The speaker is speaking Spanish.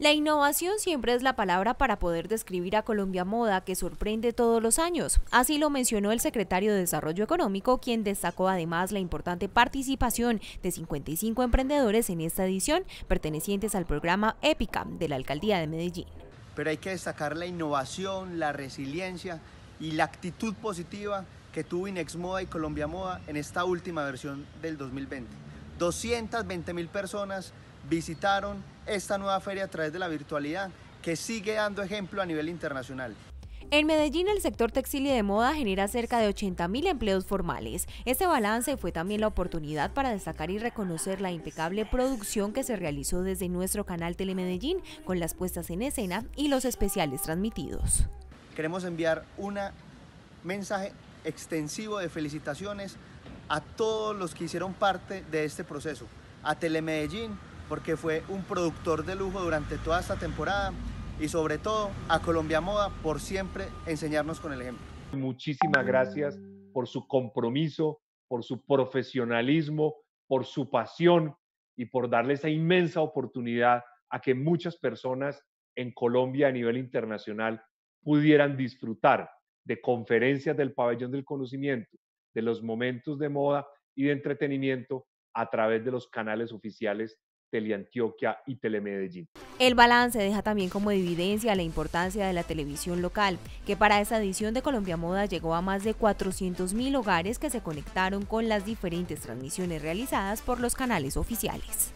La innovación siempre es la palabra para poder describir a Colombia Moda que sorprende todos los años. Así lo mencionó el secretario de Desarrollo Económico, quien destacó además la importante participación de 55 emprendedores en esta edición, pertenecientes al programa Épica de la Alcaldía de Medellín. Pero hay que destacar la innovación, la resiliencia y la actitud positiva que tuvo Inex Moda y Colombia Moda en esta última versión del 2020. 220 mil personas visitaron esta nueva feria a través de la virtualidad que sigue dando ejemplo a nivel internacional. En Medellín, el sector textil y de moda genera cerca de 80.000 empleos formales. Este balance fue también la oportunidad para destacar y reconocer la impecable producción que se realizó desde nuestro canal Telemedellín, con las puestas en escena y los especiales transmitidos. Queremos enviar un mensaje extensivo de felicitaciones a todos los que hicieron parte de este proceso, a Telemedellín, porque fue un productor de lujo durante toda esta temporada y sobre todo a Colombia Moda por siempre enseñarnos con el ejemplo. Muchísimas gracias por su compromiso, por su profesionalismo, por su pasión y por darle esa inmensa oportunidad a que muchas personas en Colombia a nivel internacional pudieran disfrutar de conferencias del pabellón del conocimiento, de los momentos de moda y de entretenimiento a través de los canales oficiales Teleantioquia y Telemedellín. El balance deja también como evidencia la importancia de la televisión local, que para esta edición de Colombia Moda llegó a más de 400.000 hogares que se conectaron con las diferentes transmisiones realizadas por los canales oficiales.